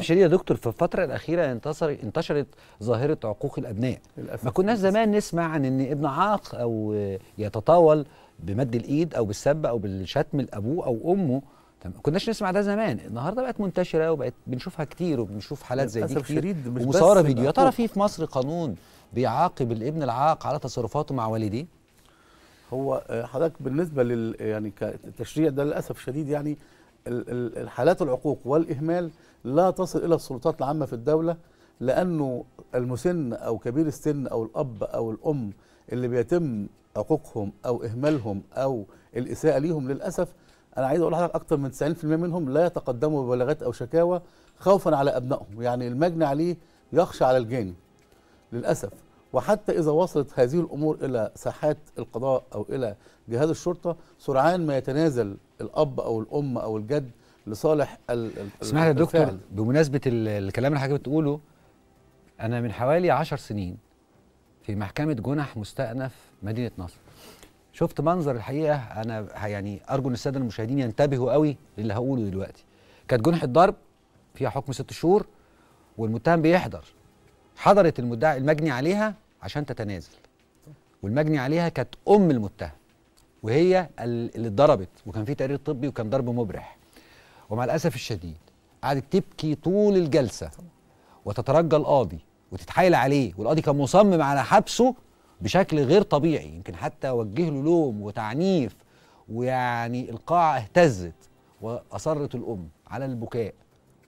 شديد يا دكتور في الفترة الأخيرة انتصر انتشرت ظاهرة عقوق الأبناء ما كناش زمان نسمع عن إن ابن عاق أو يتطاول بمد الإيد أو بالسب أو بالشتم لأبوه أو أمه ما كناش نسمع ده زمان النهارده بقت منتشرة وبقت بنشوفها كتير وبنشوف حالات زي دي كتير ومصاره فيديو يا ترى في في مصر قانون بيعاقب الابن العاق على تصرفاته مع والديه؟ هو آه، حضرتك بالنسبة لل يعني كتشريع ده للأسف شديد يعني الحالات العقوق والإهمال لا تصل إلى السلطات العامة في الدولة لأنه المسن أو كبير السن أو الأب أو الأم اللي بيتم عقوقهم أو إهمالهم أو الإساءة ليهم للأسف أنا عايز أقول لحضرتك اكثر من 90% منهم لا يتقدموا ببلاغات أو شكاوى خوفا على أبنائهم يعني المجني عليه يخشى على الجاني للأسف وحتى إذا وصلت هذه الأمور إلى ساحات القضاء أو إلى جهاز الشرطة سرعان ما يتنازل الأب أو الأم أو الجد لصالح اسمح يا دكتور بمناسبة الكلام اللي حضرتك بتقوله أنا من حوالي عشر سنين في محكمة جنح مستأنف مدينة نصر شفت منظر الحقيقة أنا يعني أرجو أن السادة المشاهدين ينتبهوا قوي للي هقوله دلوقتي كانت جنح الضرب فيها حكم ست شهور والمتهم بيحضر حضرت المدعي المجني عليها عشان تتنازل والمجني عليها كانت ام المتهم وهي اللي اتضربت وكان في تقرير طبي وكان ضرب مبرح ومع الاسف الشديد قعدت تبكي طول الجلسه وتترجى القاضي وتتحايل عليه والقاضي كان مصمم على حبسه بشكل غير طبيعي يمكن حتى وجه له لوم وتعنيف ويعني القاعه اهتزت واصرت الام على البكاء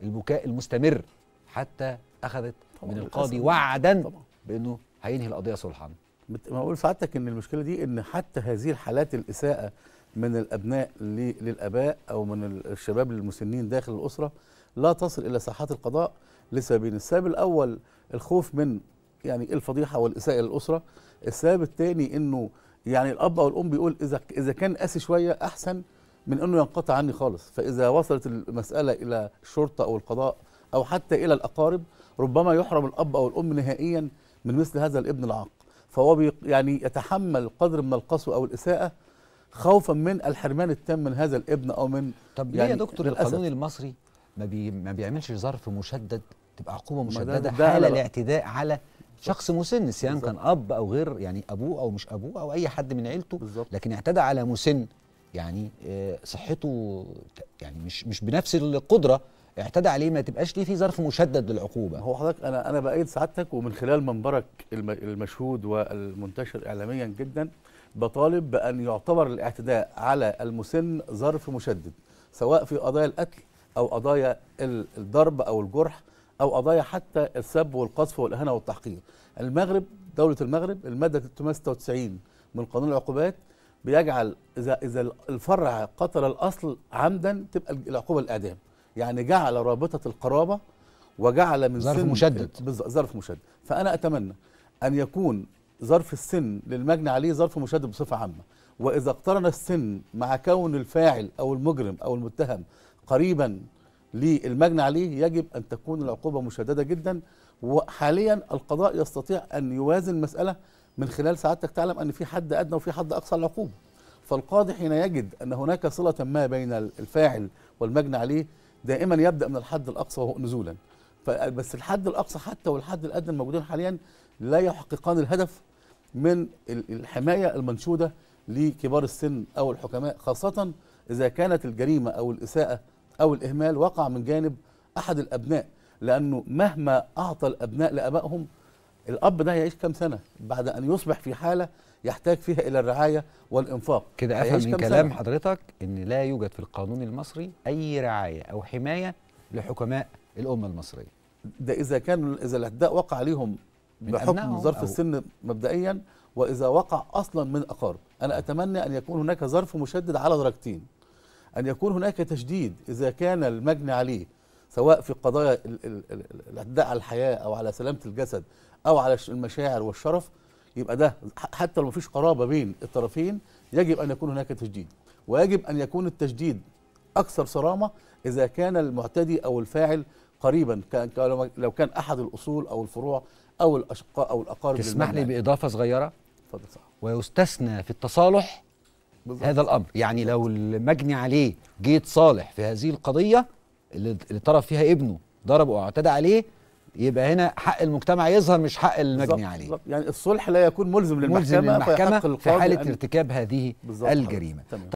البكاء المستمر حتى اخذت من القاضي وعدا بانه هينهي القضيه صلحا ما اقول سعادتك ان المشكله دي ان حتى هذه الحالات الاساءه من الابناء للاباء او من الشباب المسنين داخل الاسره لا تصل الى ساحات القضاء لسببين السبب الاول الخوف من يعني الفضيحه والاساءه للاسره السبب الثاني انه يعني الاب او الام بيقول اذا اذا كان قاسي شويه احسن من انه ينقطع عني خالص فاذا وصلت المساله الى الشرطه او القضاء او حتى الى الاقارب ربما يحرم الاب او الام نهائيا من مثل هذا الابن العاق فهو يعني يتحمل قدر من القسوة أو الإساءة خوفا من الحرمان التام من هذا الابن أو من طب يعني ليه يا دكتور القانون المصري ما, بي ما بيعملش ظرف مشدد تبقى عقوبة مشددة حال الاعتداء على شخص مسن سواء كان اب او غير يعني ابوه او مش ابوه او اي حد من عيلته بالزبط. لكن اعتدى على مسن يعني آه، صحته يعني مش مش بنفس القدره اعتدى عليه ما تبقاش ليه في ظرف مشدد للعقوبه هو حضرتك انا انا بايد سعادتك ومن خلال منبرك المشهود والمنتشر اعلاميا جدا بطالب بان يعتبر الاعتداء على المسن ظرف مشدد سواء في قضايا القتل او قضايا الضرب او الجرح او قضايا حتى السب والقذف والاهانه والتحقير المغرب دوله المغرب الماده 396 من قانون العقوبات بيجعل اذا اذا الفرع قتل الاصل عمدا تبقى العقوبه الاعدام يعني جعل رابطة القرابة وجعل من ظرف مشدد ظرف مشدد فأنا أتمنى أن يكون ظرف السن للمجني عليه ظرف مشدد بصفة عامة وإذا اقترن السن مع كون الفاعل أو المجرم أو المتهم قريبا للمجني عليه يجب أن تكون العقوبة مشددة جدا وحاليا القضاء يستطيع أن يوازن المسألة من خلال سعادتك تعلم أن في حد أدنى وفي حد أقصى العقوبة فالقاضي حين يجد أن هناك صلة ما بين الفاعل والمجني عليه دائما يبدا من الحد الاقصى نزولا بس الحد الاقصى حتى والحد الادنى الموجودين حاليا لا يحققان الهدف من الحمايه المنشوده لكبار السن او الحكماء خاصه اذا كانت الجريمه او الاساءه او الاهمال وقع من جانب احد الابناء لانه مهما اعطى الابناء لابائهم الاب ده هيعيش كام سنه بعد ان يصبح في حاله يحتاج فيها الى الرعايه والانفاق كده افهم من كلام سنة. حضرتك ان لا يوجد في القانون المصري اي رعايه او حمايه لحكماء الامه المصريه ده اذا كان اذا الاعتداء وقع عليهم بحكم ظرف السن مبدئيا واذا وقع اصلا من اقارب انا نعم. اتمنى ان يكون هناك ظرف مشدد على درجتين ان يكون هناك تشديد اذا كان المجني عليه سواء في قضايا الاعتداء على الحياه او على سلامه الجسد او على المشاعر والشرف يبقى ده حتى لو مفيش قرابه بين الطرفين يجب ان يكون هناك تجديد ويجب ان يكون التجديد اكثر صرامه اذا كان المعتدي او الفاعل قريبا لو كان احد الاصول او الفروع او الاشقاء او الاقارب تسمح لي باضافه صغيره اتفضل ويستثنى في التصالح بالضبط. هذا الامر يعني لو المجني عليه جيت صالح في هذه القضيه اللي طرف فيها ابنه ضربه او اعتدى عليه يبقى هنا حق المجتمع يظهر مش حق المجني عليه بالزبط. يعني الصلح لا يكون ملزم للمحكمة ملزم للمحكمة في حالة ارتكاب هذه الجريمة